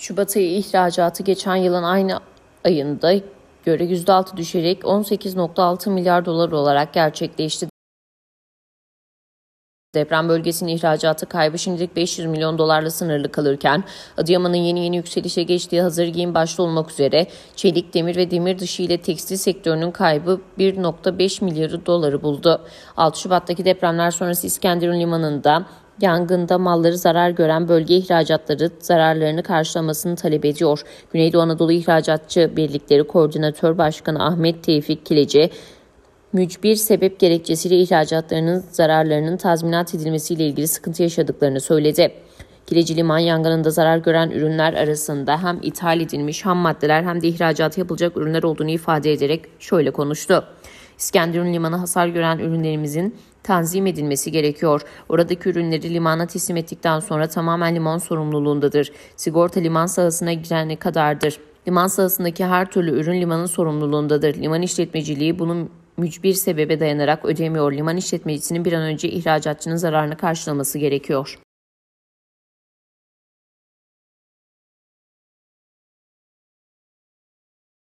Şubat ayı ihracatı geçen yılın aynı ayında göre %6 düşerek 18.6 milyar dolar olarak gerçekleşti. Deprem bölgesinin ihracatı kaybı şimdilik 500 milyon dolarla sınırlı kalırken Adıyaman'ın yeni yeni yükselişe geçtiği hazır giyim başta olmak üzere çelik, demir ve demir dışı ile tekstil sektörünün kaybı 1.5 milyarı doları buldu. 6 Şubat'taki depremler sonrası İskenderun Limanı'nda Yangında malları zarar gören bölge ihracatları zararlarını karşılamasını talep ediyor. Güneydoğu Anadolu İhracatçı Birlikleri Koordinatör Başkanı Ahmet Tevfik Kileci, mücbir sebep gerekçesiyle ihracatlarının zararlarının tazminat edilmesiyle ilgili sıkıntı yaşadıklarını söyledi. Kileci liman yangınında zarar gören ürünler arasında hem ithal edilmiş ham maddeler hem de ihracat yapılacak ürünler olduğunu ifade ederek şöyle konuştu. İskenderun limanı hasar gören ürünlerimizin tanzim edilmesi gerekiyor. Oradaki ürünleri limana teslim ettikten sonra tamamen liman sorumluluğundadır. Sigorta liman sahasına girene kadardır. Liman sahasındaki her türlü ürün limanın sorumluluğundadır. Liman işletmeciliği bunun mücbir sebebe dayanarak ödemiyor. Liman işletmecisinin bir an önce ihracatçının zararını karşılaması gerekiyor.